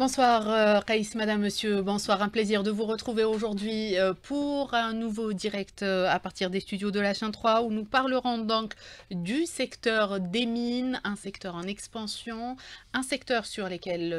Bonsoir euh, Raïs, Madame, Monsieur, bonsoir. Un plaisir de vous retrouver aujourd'hui euh, pour un nouveau direct euh, à partir des studios de la chaîne 3 où nous parlerons donc du secteur des mines, un secteur en expansion, un secteur sur,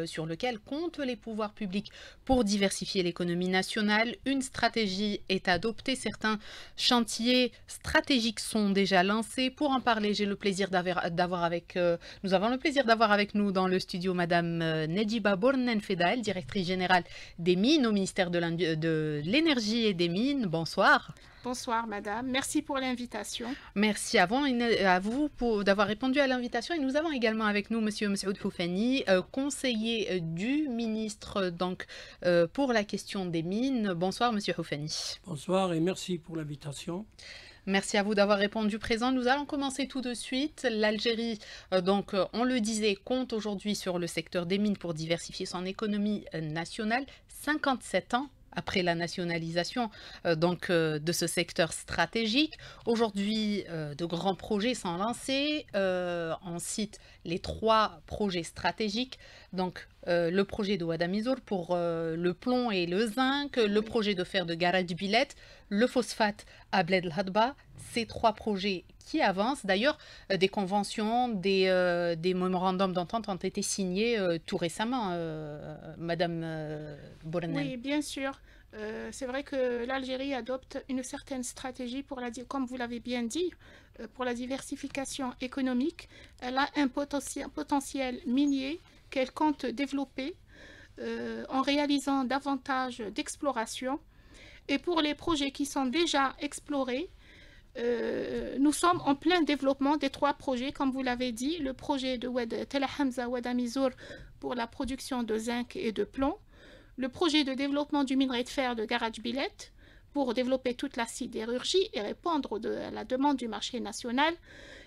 sur lequel comptent les pouvoirs publics pour diversifier l'économie nationale. Une stratégie est adoptée, certains chantiers stratégiques sont déjà lancés. Pour en parler, j'ai le plaisir d'avoir avec, nous avons le plaisir d'avoir avec nous dans le studio Madame Nedjiba Bourne fédal directrice générale des mines au ministère de l'énergie et des mines. Bonsoir. Bonsoir madame, merci pour l'invitation. Merci à vous, à vous d'avoir répondu à l'invitation et nous avons également avec nous monsieur Monsieur Houfani, euh, conseiller euh, du ministre donc euh, pour la question des mines. Bonsoir monsieur Houfani. Bonsoir et merci pour l'invitation. Merci à vous d'avoir répondu présent. Nous allons commencer tout de suite. L'Algérie, euh, donc euh, on le disait, compte aujourd'hui sur le secteur des mines pour diversifier son économie euh, nationale. 57 ans après la nationalisation donc, de ce secteur stratégique. Aujourd'hui, de grands projets sont lancés. on cite les trois projets stratégiques. Donc, euh, le projet de Ouadamizur pour euh, le plomb et le zinc, le projet de fer de Garage Billet, le phosphate à Bled Hadba, ces trois projets qui avancent. D'ailleurs, euh, des conventions, des, des mémorandums d'entente ont été signés tout récemment, Madame Bournen. Oui, bien sûr. c'est vrai que l'Algérie adopte une certaine stratégie pour la, comme vous l'avez bien dit, pour la diversification économique. Elle a un potentiel minier qu'elle compte développer euh, en réalisant davantage d'explorations. Et pour les projets qui sont déjà explorés, euh, nous sommes en plein développement des trois projets, comme vous l'avez dit, le projet de Wed, Tel Hamza pour la production de zinc et de plomb, le projet de développement du minerai de fer de Garage Billet pour développer toute la sidérurgie et répondre à la demande du marché national,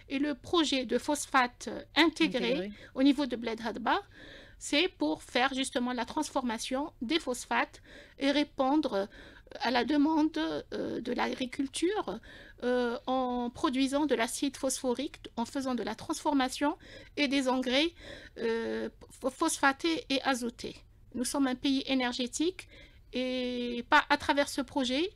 et le projet de phosphate euh, intégré, au niveau de Bled Hadba, c'est pour faire justement la transformation des phosphates et répondre euh, à la demande euh, de l'agriculture en produisant de l'acide phosphorique, en faisant de la transformation et des engrais phosphatés et azotés. Nous sommes un pays énergétique et pas à travers ce projet,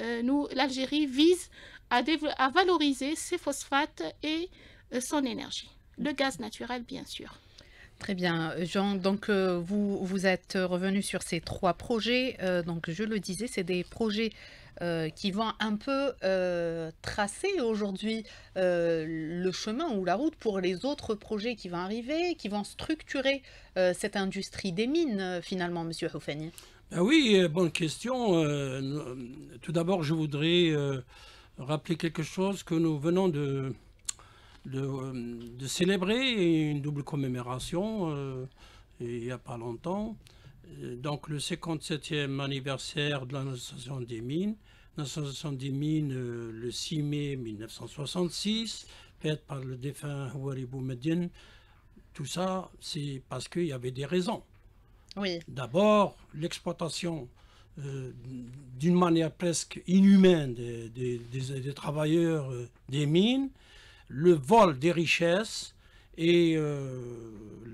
euh, l'Algérie vise à, valoriser ses phosphates et euh, son énergie. Le gaz naturel, bien sûr. Très bien, Jean. Donc, euh, vous, vous êtes revenu sur ces trois projets. donc, je le disais, c'est des projets qui vont un peu tracer aujourd'hui le chemin ou la route pour les autres projets qui vont arriver, qui vont structurer cette industrie des mines, finalement, Monsieur Houfani. Ah oui, euh, bonne question. Euh, tout d'abord, je voudrais euh, rappeler quelque chose que nous venons de, célébrer, une double commémoration il n'y a pas longtemps. Donc le 57e anniversaire de l'association des mines, l'association des mines le 6 mai 1966, faite par le défunt Houari Medine. Tout ça, c'est parce qu'il y avait des raisons. D'abord, l'exploitation euh, d'une manière presque inhumaine des, travailleurs euh, des mines, le vol des richesses et euh,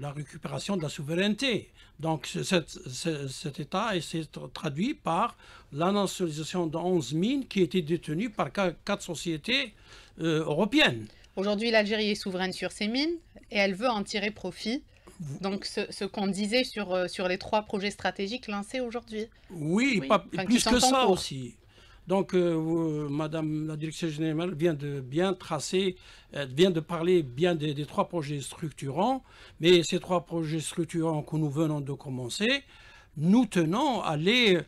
la récupération de la souveraineté. Donc cet, État s'est traduit par la nationalisation de 11 mines qui étaient détenues par quatre sociétés européennes. Aujourd'hui, l'Algérie est souveraine sur ces mines et elle veut en tirer profit donc, ce, qu'on disait sur, euh, sur les trois projets stratégiques lancés aujourd'hui. Oui, plus que ça aussi. Donc, euh, Madame la Direction générale vient de bien tracer, euh, vient de parler bien des, trois projets structurants, mais ces trois projets structurants que nous venons de commencer, nous tenons à les,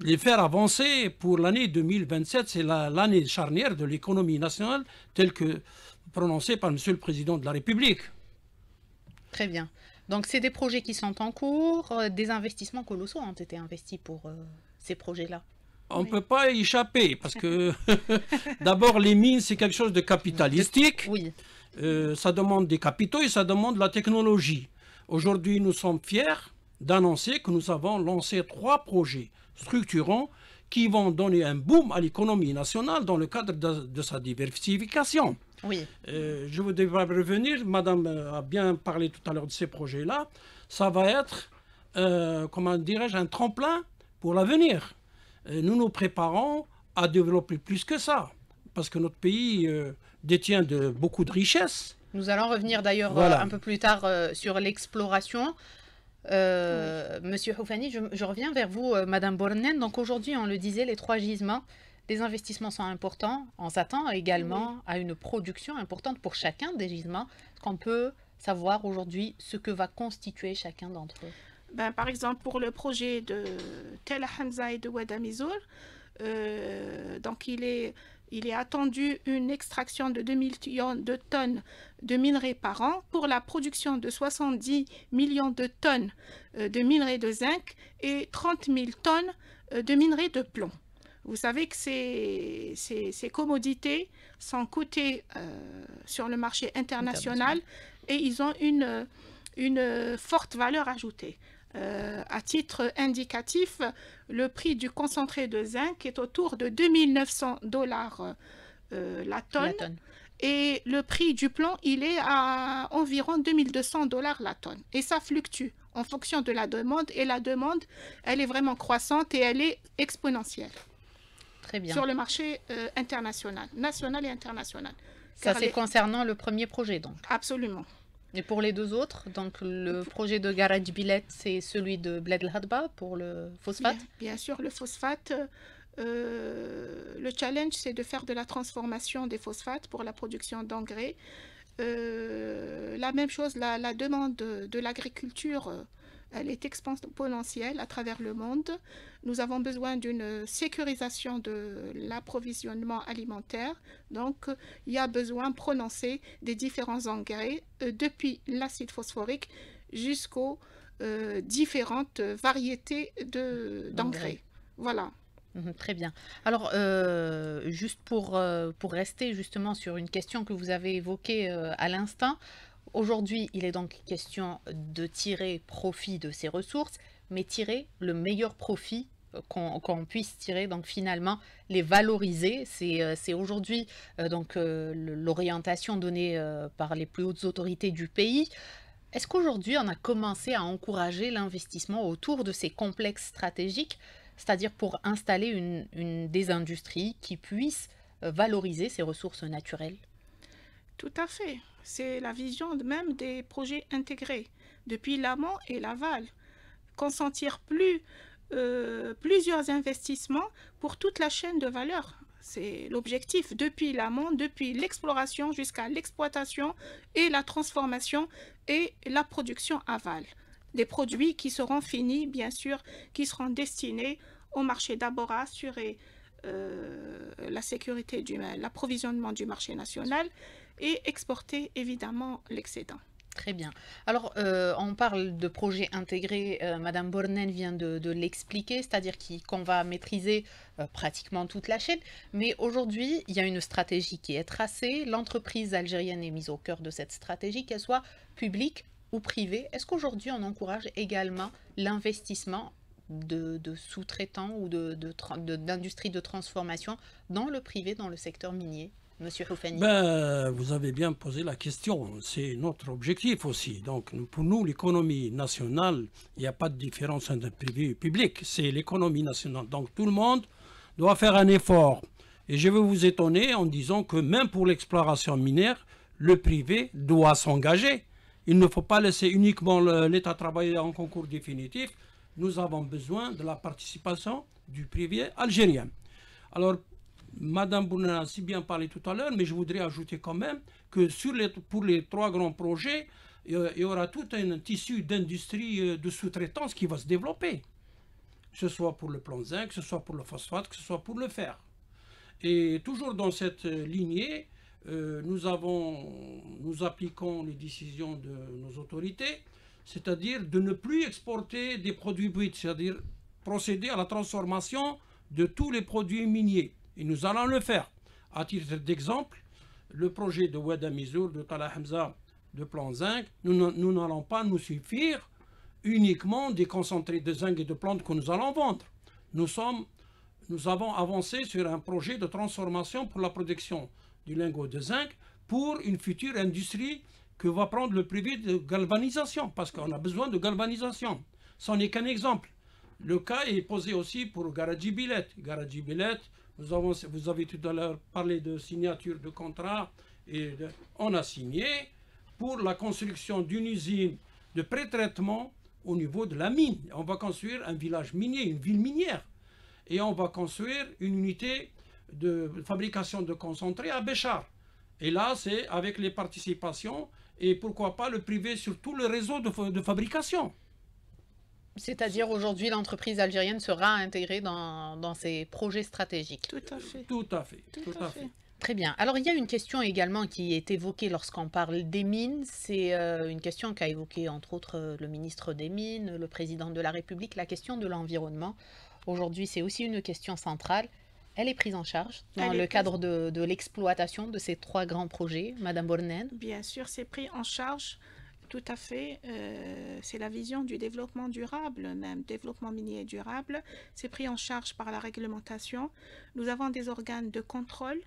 les faire avancer pour l'année 2027. C'est l'année charnière de l'économie nationale telle que prononcée par Monsieur le Président de la République. Très bien. Donc, c'est des projets qui sont en cours. Euh, des investissements colossaux ont hein. été investis pour euh, ces projets-là. On ne peut pas échapper parce que d'abord, les mines, c'est quelque chose de capitalistique. Oui. Euh, ça demande des capitaux et ça demande la technologie. Aujourd'hui, nous sommes fiers d'annoncer que nous avons lancé trois projets structurants qui vont donner un boom à l'économie nationale dans le cadre de sa diversification. Oui. Euh, je voudrais revenir, Madame euh, a bien parlé tout à l'heure de ces projets-là. Ça va être, euh, comment dirais-je, un tremplin pour l'avenir. Euh, nous nous préparons à développer plus que ça, parce que notre pays détient de, beaucoup de richesses. Nous allons revenir d'ailleurs un peu plus tard sur l'exploration. Monsieur Houfani, je, reviens vers vous, Madame Bornen. Donc aujourd'hui, on le disait, les trois gisements les investissements sont importants. On s'attend également à une production importante pour chacun des gisements. qu'on peut savoir aujourd'hui ce que va constituer chacun d'entre eux ben, Par exemple, pour le projet de Tel Hamza et de Wadamizur, euh, donc il est, il est attendu une extraction de 2 millions de tonnes de minerais par an pour la production de 70 millions de tonnes euh, de minerais de zinc et 30 000 tonnes euh, de minerais de plomb. Vous savez que ces, commodités sont cotées euh, sur le marché international, et ils ont une, forte valeur ajoutée. Euh, à titre indicatif, le prix du concentré de zinc est autour de 2900 dollars euh, la, tonne, Et le prix du plomb, il est à environ 2200 dollars la tonne. Et ça fluctue en fonction de la demande. Et la demande, elle est vraiment croissante et elle est exponentielle bien. sur le marché euh, international, national et international. Ça, c'est concernant le premier projet, donc Absolument. Et pour les deux autres, donc le projet de Garage Billet, c'est celui de Bled Hadba pour le phosphate bien, sûr, le phosphate. Euh, le challenge, c'est de faire de la transformation des phosphates pour la production d'engrais. Euh, la même chose, la, demande de, de l'agriculture elle est exponentielle à travers le monde. Nous avons besoin d'une sécurisation de l'approvisionnement alimentaire. Donc, il y a besoin prononcé des différents engrais, euh, depuis l'acide phosphorique jusqu'aux euh, différentes variétés d'engrais. voilà. Mmh, très bien. Alors, euh, juste pour, pour rester justement sur une question que vous avez évoquée à l'instant, Aujourd'hui, il est donc question de tirer profit de ces ressources, mais tirer le meilleur profit euh, qu'on puisse tirer, donc finalement les valoriser. C'est euh, aujourd'hui euh, donc l'orientation donnée par les plus hautes autorités du pays. Est-ce qu'aujourd'hui on a commencé à encourager l'investissement autour de ces complexes stratégiques, c'est-à-dire pour installer une, des industries qui puissent valoriser ces ressources naturelles tout à fait. C'est la vision même des projets intégrés, depuis l'amont et l'aval. Consentir plus, euh, plusieurs investissements pour toute la chaîne de valeur. C'est l'objectif, depuis l'amont, depuis l'exploration jusqu'à l'exploitation et la transformation et la production aval. Des produits qui seront finis, bien sûr, qui seront destinés au marché d'abord à assurer euh, la sécurité, l'approvisionnement du marché national, et exporter évidemment l'excédent. Très bien. Alors, euh, on parle de projet intégré. Euh, Madame Bornel vient de, l'expliquer, c'est-à-dire qu'on va maîtriser euh, pratiquement toute la chaîne. Mais aujourd'hui, il y a une stratégie qui est tracée. L'entreprise algérienne est mise au cœur de cette stratégie, qu'elle soit publique ou privée. Est-ce qu'aujourd'hui, on encourage également l'investissement de, sous-traitants ou d'industries de, de transformation dans le privé, dans le secteur minier Monsieur Houfani ben, Vous avez bien posé la question. C'est notre objectif aussi. Donc, pour nous, l'économie nationale, il n'y a pas de différence entre privé et public. C'est l'économie nationale. Donc, tout le monde doit faire un effort. Et je veux vous étonner en disant que même pour l'exploration minière, le privé doit s'engager. Il ne faut pas laisser uniquement l'État travailler en concours définitif. Nous avons besoin de la participation du privé algérien. Alors, Madame Bounana a si bien parlé tout à l'heure, mais je voudrais ajouter quand même que pour les trois grands projets, il y aura tout un tissu d'industrie euh, de sous-traitance qui va se développer, que ce soit pour le plan zinc, que ce soit pour le phosphate, que ce soit pour le fer. Et toujours dans cette euh, lignée, euh, nous, nous appliquons les décisions de nos autorités, c'est-à-dire de ne plus exporter des produits bruts, c'est-à-dire procéder à la transformation de tous les produits miniers nous allons le faire. À titre d'exemple, le projet de Wada de Tala Hamza, de plan zinc, nous n'allons pas nous suffire uniquement des concentrés de zinc et de plantes que nous allons vendre. Nous, sommes, nous avons avancé sur un projet de transformation pour la production du lingot de zinc pour une future industrie que va prendre le privé de galvanisation, parce qu'on a besoin de galvanisation. Ce n'est qu'un exemple. Le cas est posé aussi pour Garadji Billet. Garadji Billet, nous avons, vous avez tout à l'heure parlé de signature de contrat et on a signé pour la construction d'une usine de pré-traitement au niveau de la mine. On va construire un village minier, une ville minière. Et on va construire une unité de fabrication de concentrés à Béchar. Et là, c'est avec les participations et pourquoi pas le privé sur tout le réseau de fabrication. C'est-à-dire aujourd'hui, l'entreprise algérienne sera intégrée dans, ces projets stratégiques. Tout à fait. Tout à fait. Très bien. Alors, il y a une question également qui est évoquée lorsqu'on parle des mines. C'est euh, une question qu'a évoquée, entre autres, euh, le ministre des Mines, le président de la République, la question de l'environnement. Aujourd'hui, c'est aussi une question centrale. Elle est prise en charge dans le cadre de, l'exploitation de ces trois grands projets, Madame Bornen Bien sûr, c'est pris en charge tout à fait, euh, c'est la vision du développement durable, même développement minier durable, c'est pris en charge par la réglementation. Nous avons des organes de contrôle,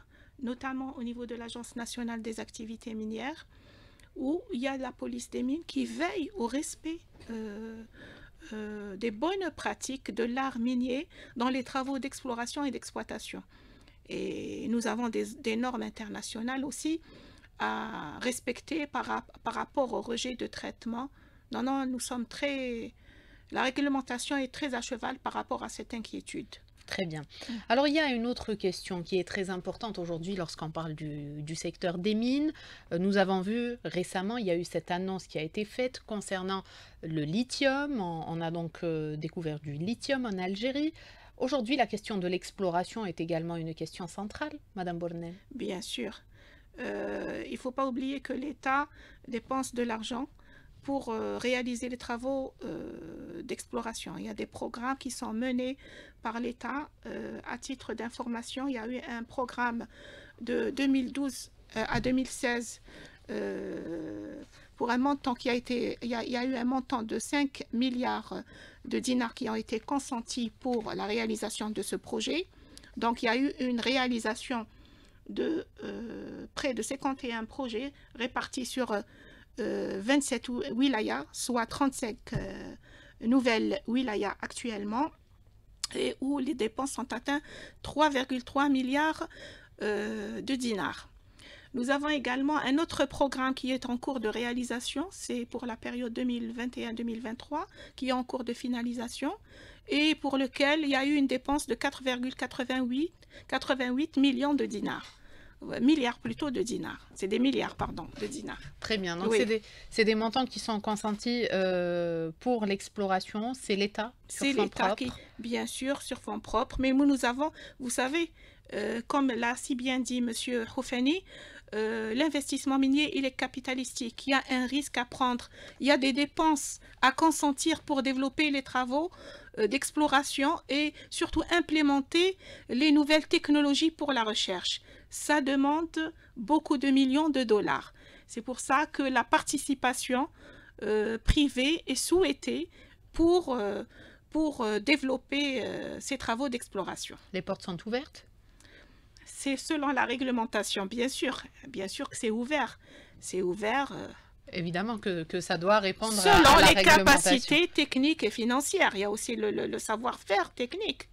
notamment au niveau de l'Agence nationale des activités minières, où il y a la police des mines qui veille au respect euh, euh, des bonnes pratiques de l'art minier dans les travaux d'exploration et d'exploitation. Et nous avons des, des normes internationales aussi à respecter par, rapport au rejet de traitement. Non, non, nous sommes très... La réglementation est très à cheval par rapport à cette inquiétude. Très bien. Alors, il y a une autre question qui est très importante aujourd'hui lorsqu'on parle du, secteur des mines. Euh, nous avons vu récemment, il y a eu cette annonce qui a été faite concernant le lithium. On, a donc euh, découvert du lithium en Algérie. Aujourd'hui, la question de l'exploration est également une question centrale, Madame Bornel. Bien sûr. Euh, il ne faut pas oublier que l'État dépense de l'argent pour euh, réaliser les travaux euh, d'exploration. Il y a des programmes qui sont menés par l'État à titre d'information. Il y a eu un programme de 2012 à 2016 pour un montant qui a été, il il y a, eu un montant de 5 milliards de dinars qui ont été consentis pour la réalisation de ce projet. Donc, il y a eu une réalisation de euh, près de 51 projets répartis sur 27 euh, wilayas, soit 35 euh, nouvelles wilayas actuellement, et où les dépenses ont atteint 3,3 milliards de dinars. Nous avons également un autre programme qui est en cours de réalisation, c'est pour la période 2021-2023, qui est en cours de finalisation et pour lequel il y a eu une dépense de 4,88 88 millions de dinars milliards plutôt de dinars. C'est des milliards, pardon, de dinars. Très bien. Donc, c'est des, montants qui sont consentis euh, pour l'exploration. C'est l'État sur fonds C'est l'État bien sûr, sur fonds propres. Mais nous, nous avons, vous savez, euh, comme l'a si bien dit M. Houfani, euh, l'investissement minier, il est capitalistique. Il y a un risque à prendre. Il y a des dépenses à consentir pour développer les travaux euh, d'exploration et surtout implémenter les nouvelles technologies pour la recherche. Ça demande beaucoup de millions de dollars. C'est pour ça que la participation euh, privée est souhaitée pour, pour développer ces travaux d'exploration. Les portes sont ouvertes c'est selon la réglementation, bien sûr. Bien sûr que c'est ouvert. C'est ouvert. Euh, Évidemment que, ça doit répondre selon à, réglementation. les capacités techniques et financières. Il y a aussi le, savoir-faire technique.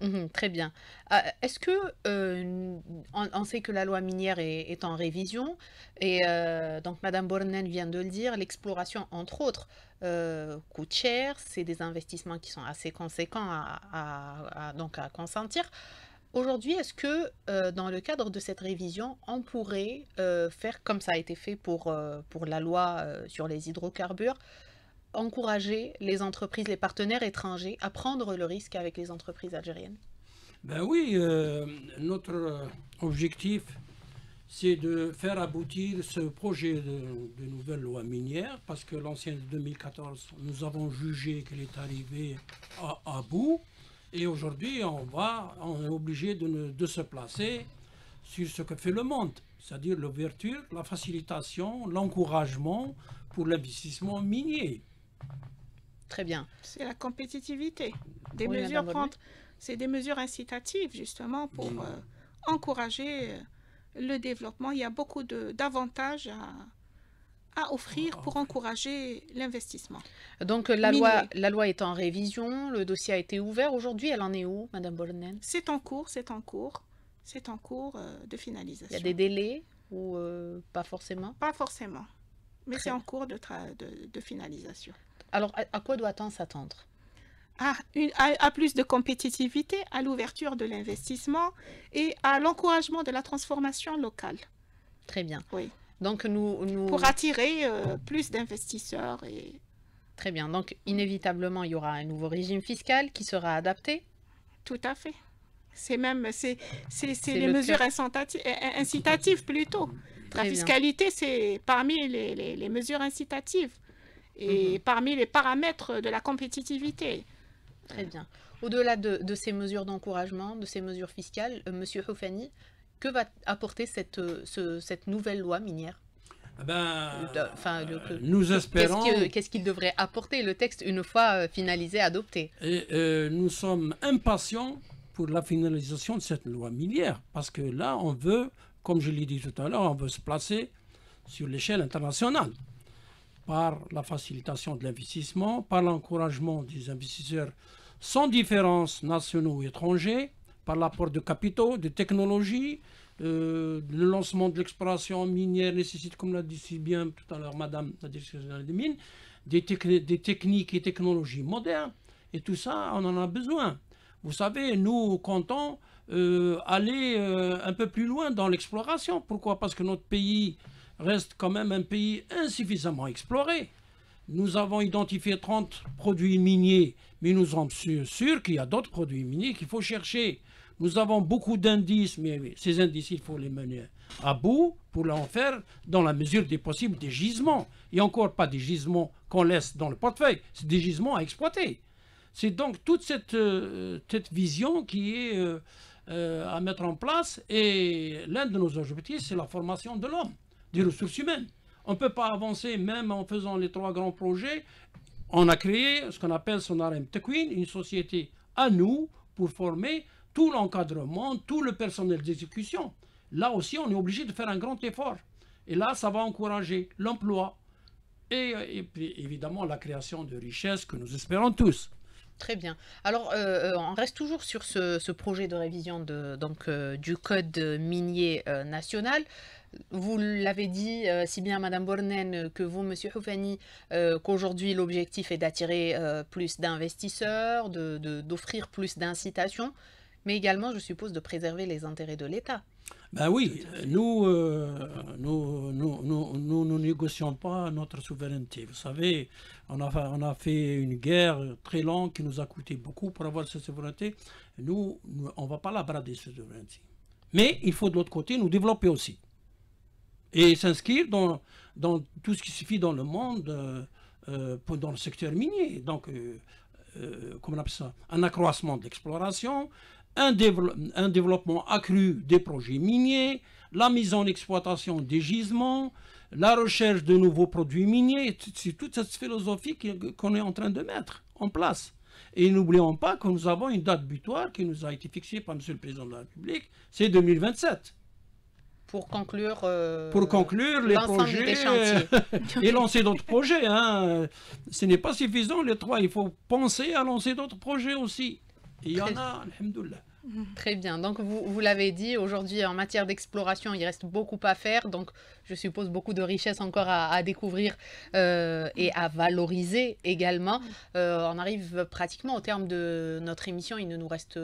Mhm, très bien. Ah, est-ce que, euh, on, sait que la loi minière est, en révision, et euh, donc Madame Bornen vient de le dire, l'exploration, entre autres, coûte cher, c'est des investissements qui sont assez conséquents donc à consentir. Aujourd'hui, est-ce que euh, dans le cadre de cette révision, on pourrait euh, faire comme ça a été fait pour, euh, pour la loi sur les hydrocarbures, encourager les entreprises, les partenaires étrangers à prendre le risque avec les entreprises algériennes Ben oui, notre objectif, c'est de faire aboutir ce projet de, nouvelle loi minière, parce que l'ancienne de 2014, nous avons jugé qu'elle est arrivée à bout. Et aujourd'hui, on, va, on est obligé de, se placer sur ce que fait le monde, c'est-à-dire l'ouverture, la facilitation, l'encouragement pour l'investissement minier. Très bien. C'est la compétitivité. Des mesures C'est des mesures incitatives, justement, pour euh, encourager euh, le développement. Il y a beaucoup d'avantages à, à offrir pour encourager l'investissement. Donc la loi, la loi est en révision, le dossier a été ouvert. Aujourd'hui, elle en est où, Madame Bolnen C'est en cours, c'est en cours. C'est en cours euh, de finalisation. Il y a des délais ou euh, pas forcément Pas forcément, mais c'est en cours de, de, finalisation. Alors, à, quoi doit-on s'attendre à, à, plus de compétitivité, à l'ouverture de l'investissement et à l'encouragement de la transformation locale. Très bien. Oui. Donc nous, Pour attirer euh, plus d'investisseurs. Et... Très bien. Donc inévitablement, il y aura un nouveau régime fiscal qui sera adapté Tout à fait. C'est même les mesures incitatives plutôt. La fiscalité, c'est parmi les, mesures incitatives et mhm. parmi les paramètres de la compétitivité. Très bien. Au-delà de, ces mesures d'encouragement, de ces mesures fiscales, euh, Monsieur Houfani, que va apporter cette, euh, nouvelle loi minière nous espérons. Qu'est-ce qu'il devrait apporter le texte une fois euh, finalisé, adopté euh, Nous sommes impatients pour la finalisation de cette loi minière, parce que là, on veut, comme je l'ai dit tout à l'heure, on veut se placer sur l'échelle internationale par la facilitation de l'investissement, par l'encouragement des investisseurs sans différence nationaux ou étrangers, par l'apport de capitaux, de technologies. Euh, le lancement de l'exploration minière nécessite, comme l'a dit si bien tout à l'heure Madame la directrice générale des mines, des, des, techniques et technologies modernes. Et tout ça, on en a besoin. Vous savez, nous comptons euh, aller euh, un peu plus loin dans l'exploration. Pourquoi Parce que notre pays reste quand même un pays insuffisamment exploré nous avons identifié 30 produits miniers, mais nous sommes sûrs qu'il y a d'autres produits miniers qu'il faut chercher. Nous avons beaucoup d'indices, mais ces indices, il faut les mener à bout pour en faire, dans la mesure des possibles, des gisements. a encore pas des gisements qu'on laisse dans le portefeuille, c'est des gisements à exploiter. C'est donc toute cette, euh, vision qui est euh, euh, à mettre en place. Et l'un de nos objectifs, c'est la formation de l'homme, des ressources humaines. On ne peut pas avancer même en faisant les trois grands projets. On a créé ce qu'on appelle Sonarem Tequin, une société à nous pour former tout l'encadrement, tout le personnel d'exécution. Là aussi, on est obligé de faire un grand effort. Et là, ça va encourager l'emploi et, évidemment la création de richesses que nous espérons tous. Très bien. Alors, euh, euh, on reste toujours sur ce, projet de révision de, donc, euh, du Code minier national vous l'avez dit, euh, si bien Madame Bornen que vous, Monsieur Houfani, euh, qu'aujourd'hui l'objectif est d'attirer euh, plus d'investisseurs, d'offrir de, d'offrir plus d'incitations, mais également, je suppose, de préserver les intérêts de l'État. Ben oui, nous, nous, nous, nous, nous, négocions pas notre souveraineté. Vous savez, on a, on a fait une guerre très longue qui nous a coûté beaucoup pour avoir cette souveraineté. Nous, on ne va pas la brader, cette souveraineté. Mais il faut de l'autre côté nous développer aussi et s'inscrire dans, dans tout ce qui se fait dans le monde, euh, euh, dans le secteur minier. Donc, euh, comment on appelle ça Un accroissement de l'exploration, un, un, développement accru des projets miniers, la mise en exploitation des gisements, la recherche de nouveaux produits miniers. C'est toute cette philosophie qu'on est en train de mettre en place. Et n'oublions pas que nous avons une date butoir qui nous a été fixée par M. le Président de la République, c'est 2027 pour conclure, euh, pour conclure les projets euh, et lancer d'autres projets. Hein. Ce n'est pas suffisant les trois, il faut penser à lancer d'autres projets aussi. Il y en a, alhamdoulilah. Très bien. Donc, vous, l'avez dit, aujourd'hui, en matière d'exploration, il reste beaucoup à faire. Donc, je suppose beaucoup de richesses encore à, découvrir euh, et à valoriser également. Euh, on arrive pratiquement au terme de notre émission. Il, ne nous, reste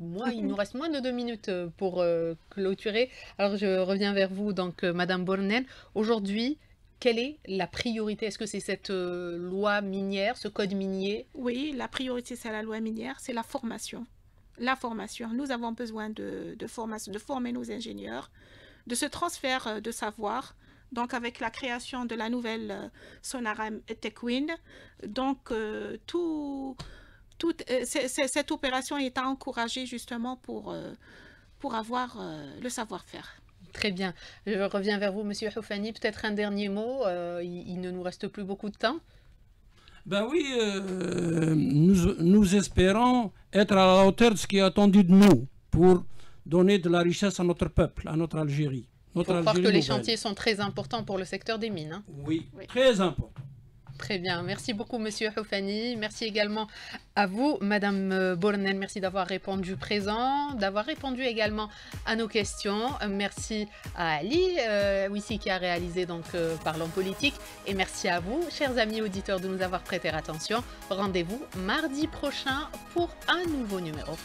moins, il nous reste moins de deux minutes euh, pour clôturer. Alors, je reviens vers vous, donc, Madame Bornel. Aujourd'hui, quelle est la priorité Est-ce que c'est cette loi minière, ce code minier Oui, la priorité, c'est la loi minière, c'est la formation la formation. Nous avons besoin de, de, formation, de former nos ingénieurs, de ce transfert euh, de savoir, donc avec la création de la nouvelle euh, Sonaram TechWin, Donc, euh, cette opération est à justement pour, pour avoir le savoir-faire. Très bien. Je reviens vers vous, Monsieur Houfani. Peut-être un dernier mot. il ne nous reste plus beaucoup de temps. Ben oui, euh, nous, espérons être à la hauteur de ce qui est attendu de nous pour donner de la richesse à notre peuple, à notre Algérie. Notre Il que les chantiers sont très importants pour le secteur des mines. Hein. Oui, oui, très importants. Très bien. Merci beaucoup, Monsieur Houfani. Merci également à vous, Madame euh, Bornel. Merci d'avoir répondu présent, d'avoir répondu également à nos questions. Euh, merci à Ali, ici euh, qui a réalisé donc Parlons politique. Et merci à vous, chers amis auditeurs, de nous avoir prêté attention. Rendez-vous mardi prochain pour un nouveau numéro.